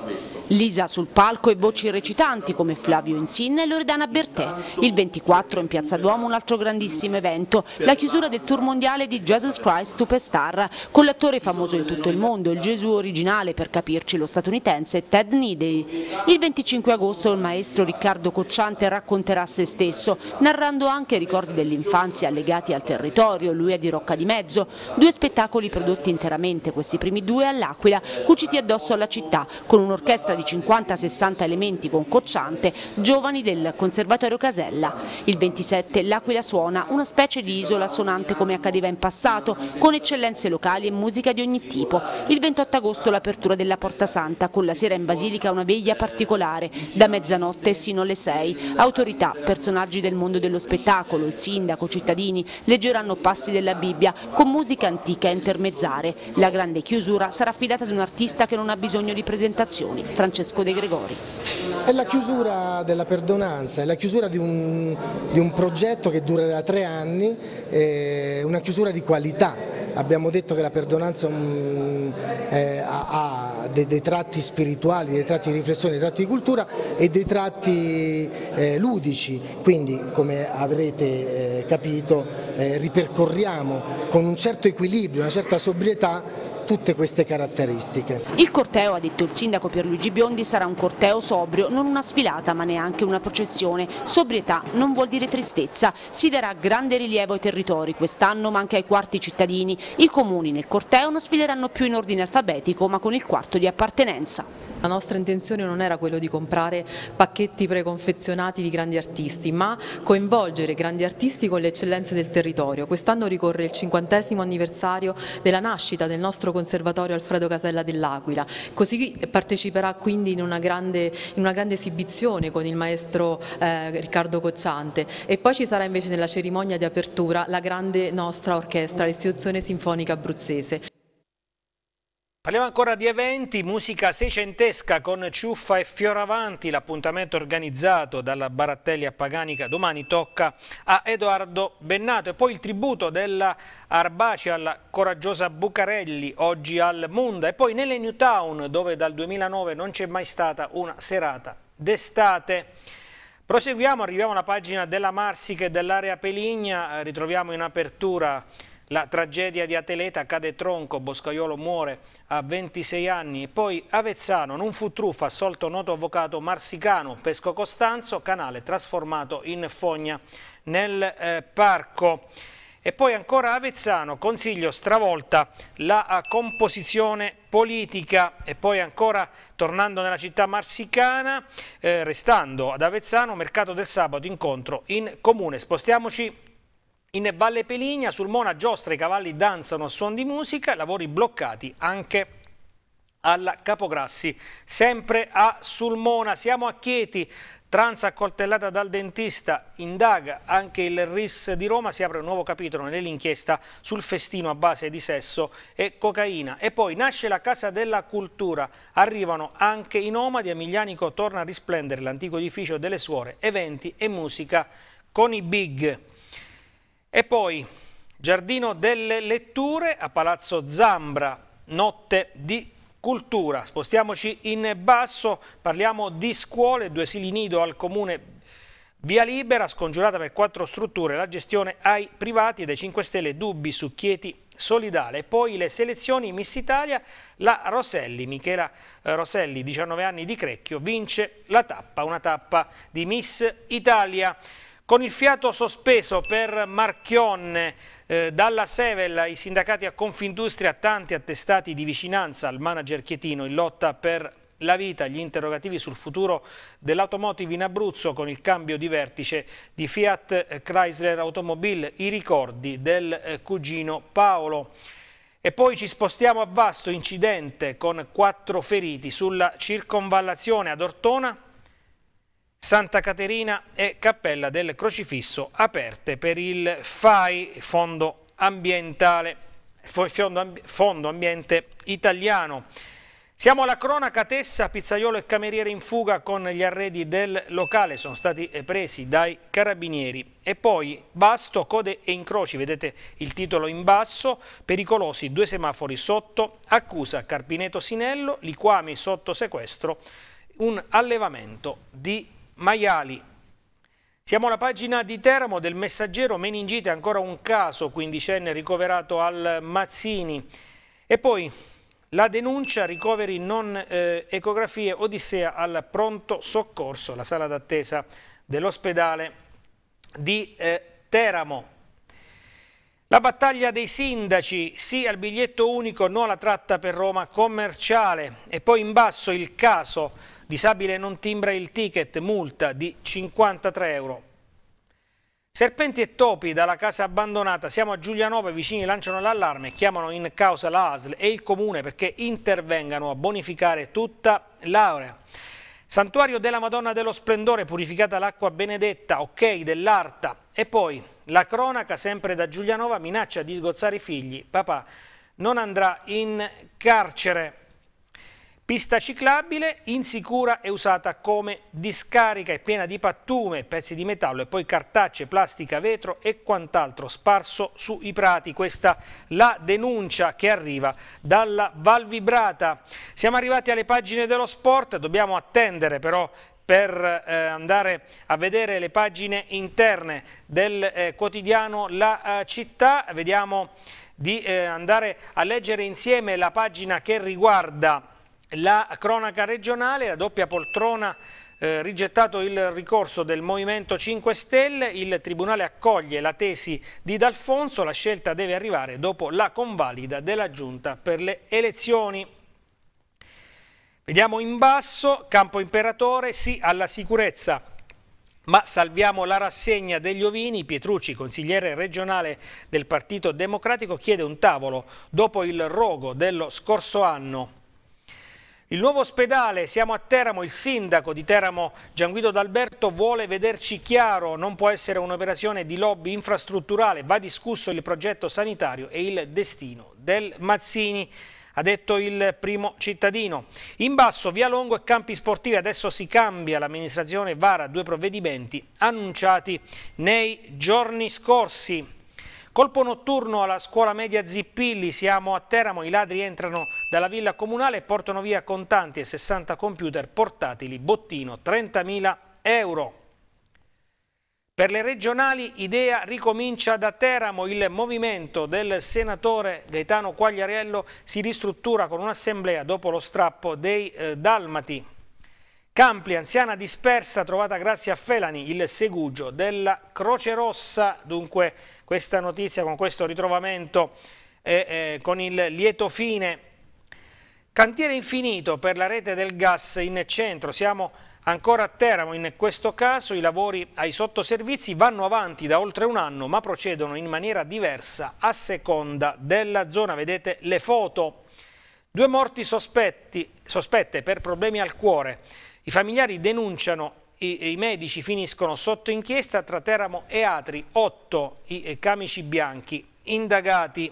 Lisa sul palco e voci recitanti come Flavio Insinna e Loredana Bertè. Il 24 2004 in Piazza Duomo un altro grandissimo evento, la chiusura del tour mondiale di Jesus Christ Superstar con l'attore famoso in tutto il mondo, il Gesù originale per capirci lo statunitense Ted Needy. Il 25 agosto il maestro Riccardo Cocciante racconterà a se stesso, narrando anche ricordi dell'infanzia legati al territorio, lui è di Rocca di Mezzo, due spettacoli prodotti interamente, questi primi due all'Aquila, cuciti addosso alla città, con un'orchestra di 50-60 elementi con Cocciante, giovani del Conservatorio Casella. Il 27 l'Aquila suona, una specie di isola sonante come accadeva in passato, con eccellenze locali e musica di ogni tipo. Il 28 agosto l'apertura della Porta Santa, con la sera in Basilica una veglia particolare, da mezzanotte sino alle 6. Autorità, personaggi del mondo dello spettacolo, il sindaco, cittadini, leggeranno passi della Bibbia con musica antica e intermezzare. La grande chiusura sarà affidata ad un artista che non ha bisogno di presentazioni, Francesco De Gregori. È la chiusura della perdonanza, è la chiusura di un, di un progetto che durerà tre anni, eh, una chiusura di qualità. Abbiamo detto che la perdonanza um, eh, ha, dei, dei, tratti spirituali, dei tratti di riflessione, dei tratti di cultura e dei tratti eh, ludici, quindi come avrete eh, capito eh, ripercorriamo con un certo equilibrio, una certa sobrietà tutte queste caratteristiche. Il corteo, ha detto il sindaco Pierluigi Biondi, sarà un corteo sobrio, non una sfilata ma neanche una processione. Sobrietà non vuol dire tristezza, si darà grande rilievo ai territori quest'anno ma anche ai quarti cittadini. I comuni nel corteo non sfileranno più in ordine alfabetico ma con il quarto di appartenenza. La nostra intenzione non era quello di comprare pacchetti preconfezionati di grandi artisti, ma coinvolgere grandi artisti con le eccellenze del territorio. Quest'anno ricorre il cinquantesimo anniversario della nascita del nostro Conservatorio Alfredo Casella dell'Aquila. Così parteciperà quindi in una, grande, in una grande, esibizione con il maestro eh, Riccardo Cocciante e poi ci sarà invece nella cerimonia di apertura la grande nostra orchestra, l'istituzione sinfonica abruzzese. Parliamo ancora di eventi, musica seicentesca con Ciuffa e Fioravanti, l'appuntamento organizzato dalla Barattelli a Paganica, domani tocca a Edoardo Bennato e poi il tributo della Arbaci alla coraggiosa Bucarelli, oggi al Munda e poi nelle New Town dove dal 2009 non c'è mai stata una serata d'estate. Proseguiamo, arriviamo alla pagina della Marsica e dell'area Peligna, ritroviamo in apertura la tragedia di Ateleta cade tronco, Boscaiolo muore a 26 anni. Poi Avezzano, non fu truffa, assolto noto avvocato marsicano, Pesco Costanzo, canale trasformato in fogna nel eh, parco. E poi ancora Avezzano, Consiglio stravolta la eh, composizione politica e poi ancora tornando nella città marsicana, eh, restando ad Avezzano, mercato del sabato, incontro in comune. Spostiamoci in Valle Peligna, sul Mona, giostre e cavalli danzano a suon di musica, lavori bloccati anche alla Capograssi, sempre a Sulmona. Siamo a Chieti, Tranza accoltellata dal dentista, indaga anche il RIS di Roma, si apre un nuovo capitolo nell'inchiesta sul festino a base di sesso e cocaina. E poi nasce la Casa della Cultura, arrivano anche i nomadi, a Miglianico torna a risplendere l'antico edificio delle suore, eventi e musica con i big. E poi Giardino delle Letture a Palazzo Zambra, notte di cultura. Spostiamoci in basso, parliamo di scuole, due sili nido al comune Via Libera, scongiurata per quattro strutture, la gestione ai privati dei 5 Stelle dubbi su Chieti solidale. Poi le selezioni Miss Italia, la Roselli, Michela eh, Roselli, 19 anni di Crecchio, vince la tappa, una tappa di Miss Italia. Con il fiato sospeso per Marchionne, eh, dalla Sevel i sindacati a Confindustria, tanti attestati di vicinanza al manager Chietino in lotta per la vita, gli interrogativi sul futuro dell'automotive in Abruzzo con il cambio di vertice di Fiat Chrysler Automobile, i ricordi del eh, cugino Paolo. E poi ci spostiamo a Vasto, incidente con quattro feriti sulla circonvallazione ad Ortona, Santa Caterina e Cappella del Crocifisso aperte per il FAI, Fondo, Fondo Ambiente Italiano. Siamo alla cronaca Tessa, pizzaiolo e cameriere in fuga con gli arredi del locale, sono stati eh, presi dai carabinieri. E poi Basto, code e incroci, vedete il titolo in basso, pericolosi due semafori sotto, accusa Carpineto Sinello, liquami sotto sequestro, un allevamento di Maiali. Siamo alla pagina di Teramo del messaggero meningite, ancora un caso, quindicenne ricoverato al Mazzini. E poi la denuncia, ricoveri non eh, ecografie, Odissea al pronto soccorso, la sala d'attesa dell'ospedale di eh, Teramo. La battaglia dei sindaci, sì al biglietto unico, no alla tratta per Roma commerciale. E poi in basso il caso Disabile non timbra il ticket, multa di 53 euro. Serpenti e topi dalla casa abbandonata, siamo a Giulianova, i vicini lanciano l'allarme, chiamano in causa la ASL e il comune perché intervengano a bonificare tutta l'area. Santuario della Madonna dello Splendore, purificata l'acqua benedetta, ok, dell'Arta. E poi la cronaca, sempre da Giulianova, minaccia di sgozzare i figli. Papà non andrà in carcere. Pista ciclabile, insicura e usata come discarica e piena di pattume, pezzi di metallo e poi cartacce, plastica, vetro e quant'altro sparso sui prati. Questa la denuncia che arriva dalla Val Vibrata. Siamo arrivati alle pagine dello sport, dobbiamo attendere però per eh, andare a vedere le pagine interne del eh, quotidiano La eh, Città. Vediamo di eh, andare a leggere insieme la pagina che riguarda la cronaca regionale, la doppia poltrona, eh, rigettato il ricorso del Movimento 5 Stelle, il Tribunale accoglie la tesi di D'Alfonso, la scelta deve arrivare dopo la convalida della Giunta per le elezioni. Vediamo in basso, Campo Imperatore, sì alla sicurezza. Ma salviamo la rassegna degli ovini. Pietrucci, consigliere regionale del Partito Democratico, chiede un tavolo dopo il rogo dello scorso anno. Il nuovo ospedale, siamo a Teramo, il sindaco di Teramo Gianguido D'Alberto vuole vederci chiaro, non può essere un'operazione di lobby infrastrutturale, va discusso il progetto sanitario e il destino del Mazzini ha detto il primo cittadino. In basso Via Longo e Campi Sportivi, adesso si cambia, l'amministrazione vara due provvedimenti annunciati nei giorni scorsi. Colpo notturno alla scuola media Zippilli, siamo a Teramo, i ladri entrano dalla villa comunale e portano via contanti e 60 computer portatili, bottino 30.000 euro. Per le regionali Idea ricomincia da Teramo, il movimento del senatore Gaetano Quagliariello si ristruttura con un'assemblea dopo lo strappo dei eh, Dalmati. Campli, anziana dispersa, trovata grazie a Felani, il segugio della Croce Rossa. Dunque questa notizia con questo ritrovamento eh, eh, con il lieto fine. Cantiere infinito per la rete del gas in centro. Siamo ancora a Teramo, in questo caso i lavori ai sottoservizi vanno avanti da oltre un anno ma procedono in maniera diversa a seconda della zona. Vedete le foto. Due morti sospetti, sospette per problemi al cuore. I familiari denunciano i, i, medici finiscono sotto inchiesta tra Teramo e Atri, 8 i camici bianchi indagati.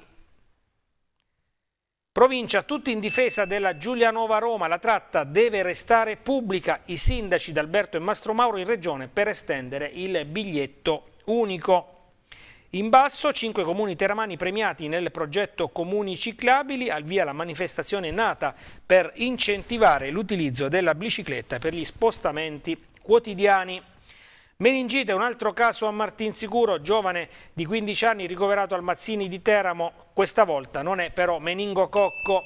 Provincia tutti in difesa della Giulianova Roma, la tratta deve restare pubblica, i sindaci d'Alberto e Mastro Mauro in regione per estendere il biglietto unico. In basso, cinque comuni teramani premiati nel progetto Comuni Ciclabili, al via la manifestazione nata per incentivare l'utilizzo della bicicletta per gli spostamenti quotidiani. Meningite, un altro caso a Martinsicuro, giovane di 15 anni ricoverato al Mazzini di Teramo, questa volta non è però meningococco.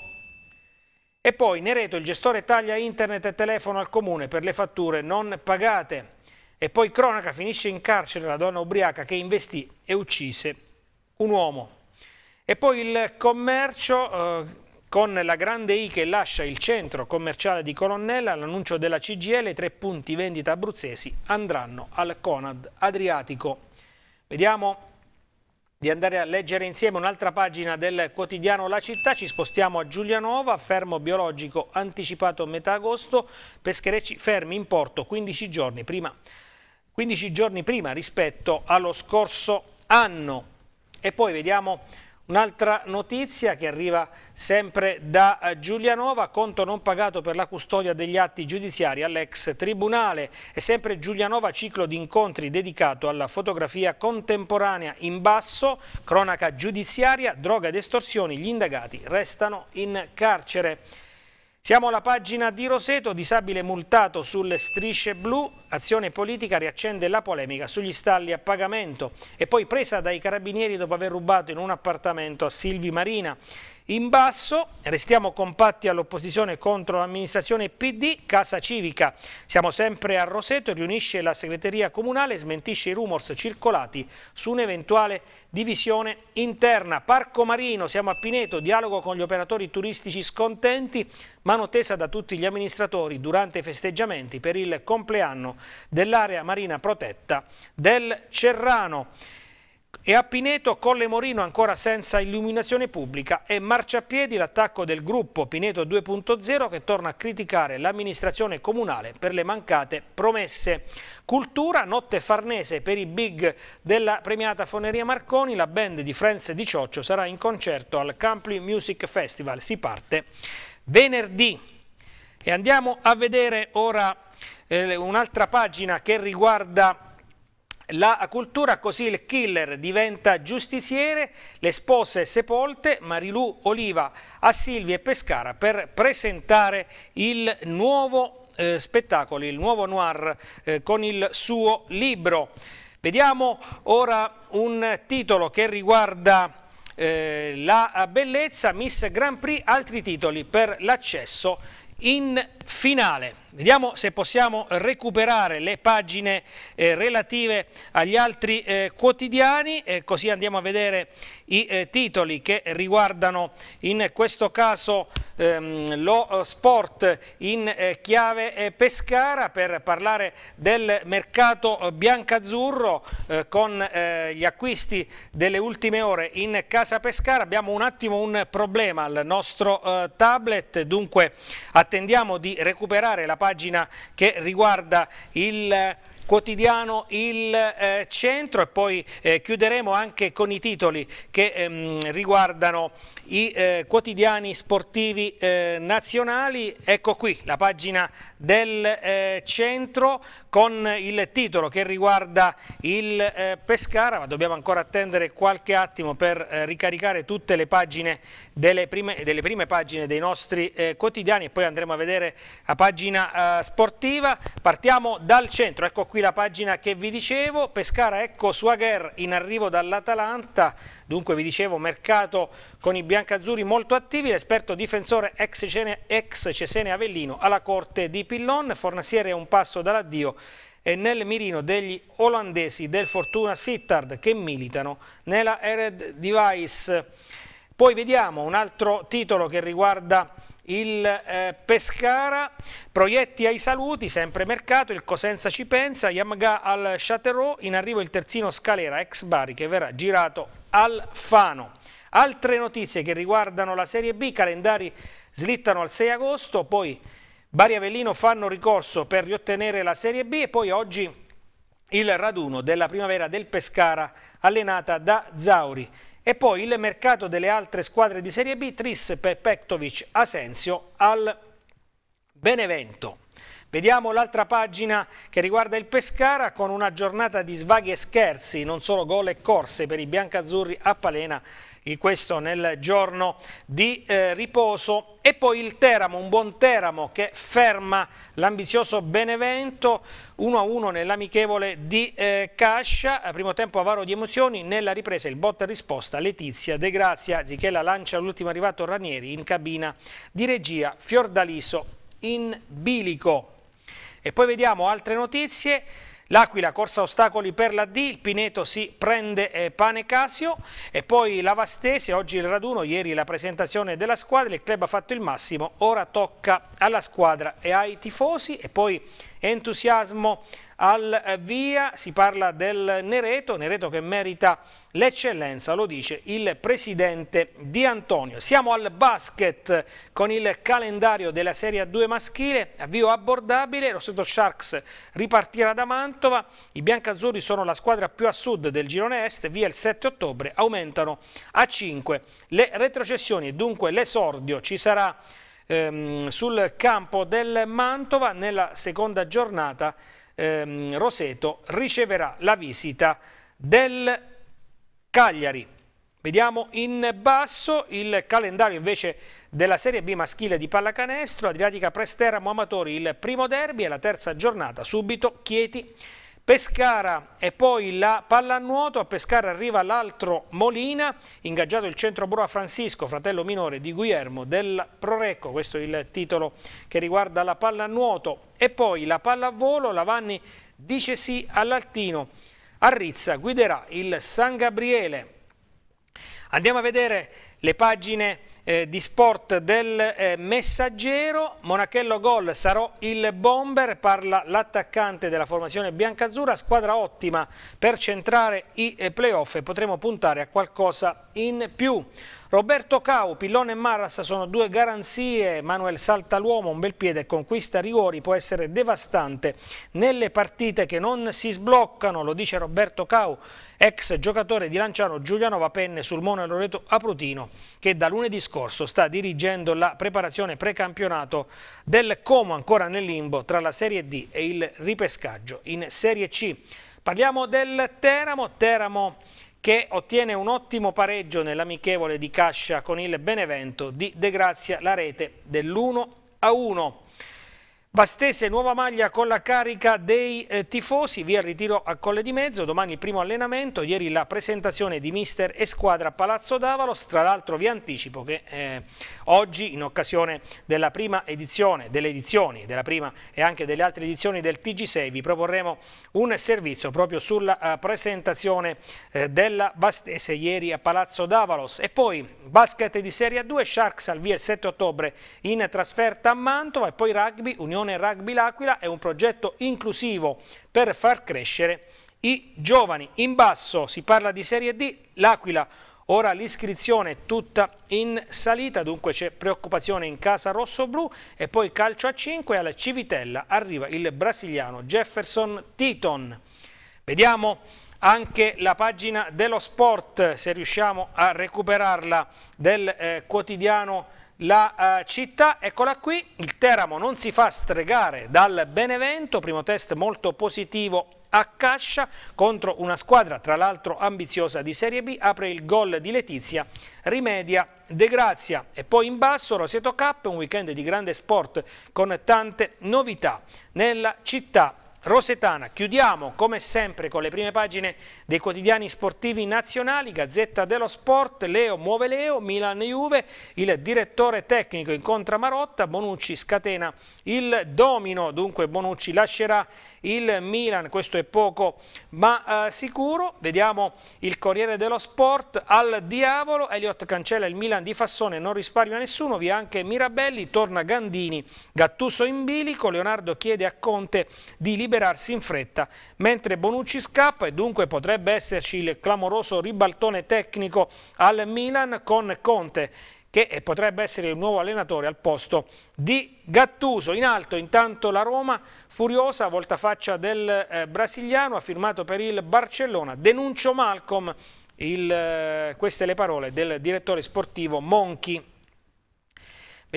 E poi Nereto, il gestore taglia internet e telefono al comune per le fatture non pagate. E poi cronaca finisce in carcere la donna ubriaca che investì e uccise un uomo. E poi il commercio eh, con la grande I che lascia il centro commerciale di Colonnella, l'annuncio della CGL, tre punti vendita abruzzesi andranno al Conad Adriatico. Vediamo di andare a leggere insieme un'altra pagina del quotidiano La Città, ci spostiamo a Giulianova, fermo biologico anticipato a metà agosto, pescherecci fermi in porto 15 giorni prima 15 giorni prima rispetto allo scorso anno. E poi vediamo un'altra notizia che arriva sempre da eh, Giulianova, conto non pagato per la custodia degli atti giudiziari all'ex tribunale e sempre Giulianova ciclo di incontri dedicato alla fotografia contemporanea in basso, cronaca giudiziaria, droga ed estorsioni, gli indagati restano in carcere. Siamo alla pagina di Roseto, disabile multato sulle strisce blu, azione politica riaccende la polemica sugli stalli a pagamento e poi presa dai carabinieri dopo aver rubato in un appartamento a Silvi Marina. In basso restiamo compatti all'opposizione contro l'amministrazione PD, Casa Civica. Siamo sempre a Roseto, riunisce la segreteria comunale e smentisce i rumors circolati su un'eventuale divisione interna. Parco Marino, siamo a Pineto, dialogo con gli operatori turistici scontenti, mano tesa da tutti gli amministratori durante i festeggiamenti per il compleanno dell'area marina protetta del Cerrano. E a Pineto Colle Morino ancora senza illuminazione pubblica e marciapiedi l'attacco del gruppo Pineto 2.0 che torna a criticare l'amministrazione comunale per le mancate promesse. Cultura, notte farnese per i big della premiata Foneria Marconi, la band di Frenz di Cioccio sarà in concerto al Campli Music Festival. Si parte venerdì. E andiamo a vedere ora eh, un'altra pagina che riguarda la cultura così il killer diventa giustiziere, le spose sepolte, Marilu Oliva a Silvia e Pescara per presentare il nuovo eh, spettacolo, il nuovo noir eh, con il suo libro. Vediamo ora un titolo che riguarda eh, la bellezza, Miss Grand Prix, altri titoli per l'accesso in finale. Vediamo se possiamo recuperare le pagine eh, relative agli altri eh, quotidiani, eh, così andiamo a vedere i eh, titoli che riguardano in questo caso ehm, lo sport in eh, chiave eh, Pescara per parlare del mercato biancazzurro con gli acquisti delle ultime ore in casa Pescara. Abbiamo un attimo un problema al nostro tablet, dunque attenzione attendiamo di recuperare la pagina che riguarda il quotidiano Il eh, Centro e poi eh, chiuderemo anche con i titoli che ehm, riguardano i eh, quotidiani sportivi eh, nazionali. Ecco qui la pagina del eh, Centro con il titolo che riguarda il eh, Pescara, ma dobbiamo ancora attendere qualche attimo per ricaricare tutte le pagine delle prime, delle prime pagine dei nostri quotidiani e poi andremo a vedere la pagina sportiva. Partiamo dal centro, ecco qui qui la pagina che vi dicevo, Pescara ecco Suagher in arrivo dall'Atalanta, dunque vi dicevo mercato con i biancazzurri molto attivi, l'esperto difensore ex Cesene, ex Cesene Avellino alla corte di Pillon, Fornasiere è un passo dall'addio e nel mirino degli olandesi del Fortuna Sittard che militano nella Ered Device. Poi vediamo un altro titolo che riguarda il eh, Pescara, Proietti ai saluti, sempre mercato, il Cosenza ci pensa, Yamga al Chateau, in arrivo il terzino Scalera, ex Bari, che verrà girato al Fano. Altre notizie che riguardano la Serie B, calendari slittano al 6 agosto, poi Bari e Avellino fanno ricorso per riottenere la Serie B e poi oggi il raduno della primavera del Pescara allenata da Zauri. E poi il mercato delle altre squadre di Serie B, Tris, Pektovic, Asensio al Benevento. Vediamo l'altra pagina che riguarda il Pescara con una giornata di svaghi e scherzi, non solo gol e corse per i biancazzurri a Palena, questo nel giorno di eh, riposo. E poi il Teramo, un buon Teramo che ferma l'ambizioso Benevento 1-1 nell'amichevole di eh, Cascia, primo tempo avaro di emozioni, nella ripresa il botta risposta Letizia De Grazia, Zichella lancia l'ultimo arrivato Ranieri in cabina di regia Fiordaliso in bilico. E poi vediamo altre notizie. L'Aquila corsa ostacoli per la D, il Pineto si prende eh, pane Casio e poi la Vastese, oggi il raduno, ieri la presentazione della squadra, il club ha fatto il massimo, ora tocca alla squadra e ai tifosi e poi entusiasmo al eh, via, si parla del Nereto, Nereto che merita l'eccellenza, lo dice il presidente Di Antonio. Siamo al basket con il calendario della Serie 2 maschile, avvio abbordabile, Roseto Sharks ripartirà da Mantova, i biancazzurri sono la squadra più a sud del girone est, via il 7 ottobre aumentano a 5 le retrocessioni e dunque l'esordio ci sarà ehm, sul campo del Mantova nella seconda giornata ehm, Roseto riceverà la visita del Cagliari. Vediamo in basso il calendario invece della Serie B maschile di pallacanestro, Adriatica Prestera, Amatori il primo derby e la terza giornata, subito Chieti Pescara e poi la pallanuoto, a Pescara arriva l'altro Molina, ingaggiato il centro Broa Francisco, fratello minore di Guillermo del Prorecco, questo è il titolo che riguarda la pallanuoto e poi la pallavolo, Lavanni dice sì all'Altino, a Rizza guiderà il San Gabriele. Andiamo a vedere le pagine eh, di sport del eh, Messaggero. Monachello gol, sarò il bomber, parla l'attaccante della formazione biancazzurra. Squadra ottima per centrare i eh, playoff e potremo puntare a qualcosa in più. Roberto Cau, Pillone e Marras sono due garanzie, Manuel salta l'uomo, un bel piede, conquista rigori, può essere devastante nelle partite che non si sbloccano, lo dice Roberto Cau ex giocatore di Lanciano Giuliano Vapenne sul Mono Loreto Aprutino, che da lunedì scorso sta dirigendo la preparazione precampionato del Como ancora nel limbo tra la Serie D e il ripescaggio in Serie C. Parliamo del Teramo, Teramo che ottiene un ottimo pareggio nell'amichevole di Cascia con il Benevento di De Grazia la rete dell'1 a 1. Bastese, nuova maglia con la carica dei eh, tifosi, via il ritiro a Colle di Mezzo, domani il primo allenamento, ieri la presentazione di mister e squadra a Palazzo Davalos, tra l'altro vi anticipo che eh, oggi in occasione della prima edizione, delle edizioni, della prima e anche delle altre edizioni del TG6 vi proporremo un servizio proprio sulla uh, presentazione eh, della Bastese ieri a Palazzo Davalos e poi basket di Serie a 2, Sharks al via il 7 ottobre in trasferta a Mantova e poi rugby, Unione Associazione Rugby L'Aquila è un progetto inclusivo per far crescere i giovani. In basso si parla di Serie D, l'Aquila Ora l'iscrizione è tutta in salita, dunque c'è preoccupazione in casa rosso-blu e poi calcio a 5 alla Civitella arriva il brasiliano Jefferson Titon. Vediamo anche la pagina dello sport, se riusciamo a recuperarla, del eh, quotidiano la eh, città, eccola qui, il Teramo non si fa stregare dal Benevento, primo test molto positivo a Cascia contro una squadra tra l'altro ambiziosa di Serie B, apre il gol di Letizia, rimedia De Grazia e poi in basso Roseto Cup, un weekend di grande sport con tante novità nella città Rosetana. Chiudiamo come sempre con le prime pagine dei quotidiani sportivi nazionali, Gazzetta dello Sport, Leo muove Leo, Milan Juve, il direttore tecnico incontra Marotta, Bonucci scatena il domino, dunque Bonucci lascerà il Milan, questo è poco ma eh, sicuro. Vediamo il Corriere dello Sport, al diavolo, Elliot cancella il Milan di Fassone, non risparmia nessuno, via anche Mirabelli, torna Gandini, Gattuso in bilico, Leonardo chiede a Conte di liberare liberarsi in fretta, mentre Bonucci scappa e dunque potrebbe esserci il clamoroso ribaltone tecnico al Milan con Conte che potrebbe essere il nuovo allenatore al posto di Gattuso. In alto intanto la Roma, furiosa, voltafaccia del eh, brasiliano, ha firmato per il Barcellona. Denuncio Malcolm, il, eh, queste le parole del direttore sportivo Monchi.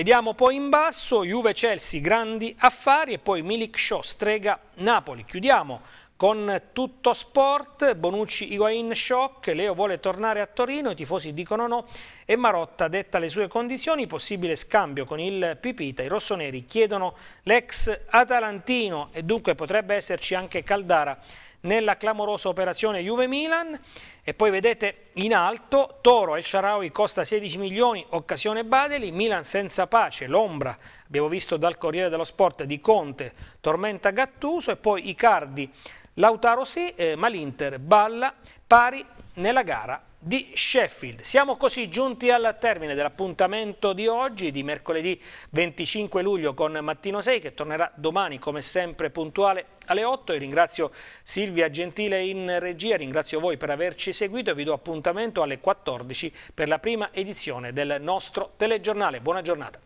Vediamo poi in basso Juve-Chelsea, grandi affari e poi milik Show Strega-Napoli. Chiudiamo con tutto sport, Bonucci Higuain shock, Leo vuole tornare a Torino, i tifosi dicono no e Marotta detta le sue condizioni, possibile scambio con il Pipita, i rossoneri chiedono l'ex Atalantino e dunque potrebbe esserci anche Caldara nella clamorosa operazione Juve-Milan e poi vedete in alto Toro e Sharawi costa 16 milioni, occasione Badeli, Milan senza pace, l'ombra, abbiamo visto dal Corriere dello Sport di Conte, tormenta Gattuso e poi Icardi, Lautaro sì, eh, ma l'Inter balla pari nella gara di Sheffield. Siamo così giunti al termine dell'appuntamento di oggi, di mercoledì 25 luglio con Mattino 6 che tornerà domani come sempre puntuale alle 8. Io ringrazio Silvia Gentile in regia, ringrazio voi per averci seguito e vi do appuntamento alle 14 per la prima edizione del nostro telegiornale. Buona giornata.